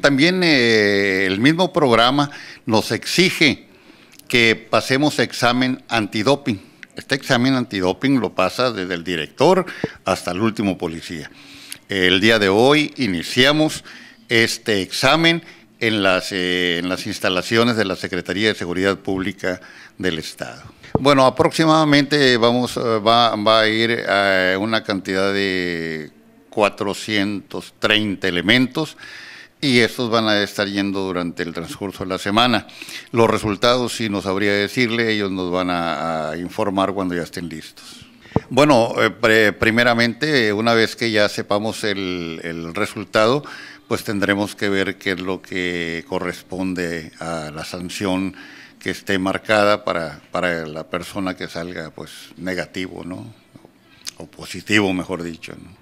También eh, el mismo programa nos exige que pasemos examen antidoping. Este examen antidoping lo pasa desde el director hasta el último policía. El día de hoy iniciamos este examen en las, eh, en las instalaciones de la Secretaría de Seguridad Pública del Estado. Bueno, aproximadamente vamos, eh, va, va a ir a una cantidad de 430 elementos y estos van a estar yendo durante el transcurso de la semana. Los resultados, si nos habría decirle, ellos nos van a, informar cuando ya estén listos. Bueno, eh, primeramente, una vez que ya sepamos el, resultado, pues tendremos que ver qué es lo que corresponde a la sanción que esté marcada para, para la persona que salga pues negativo, ¿no? O positivo, mejor dicho, ¿no?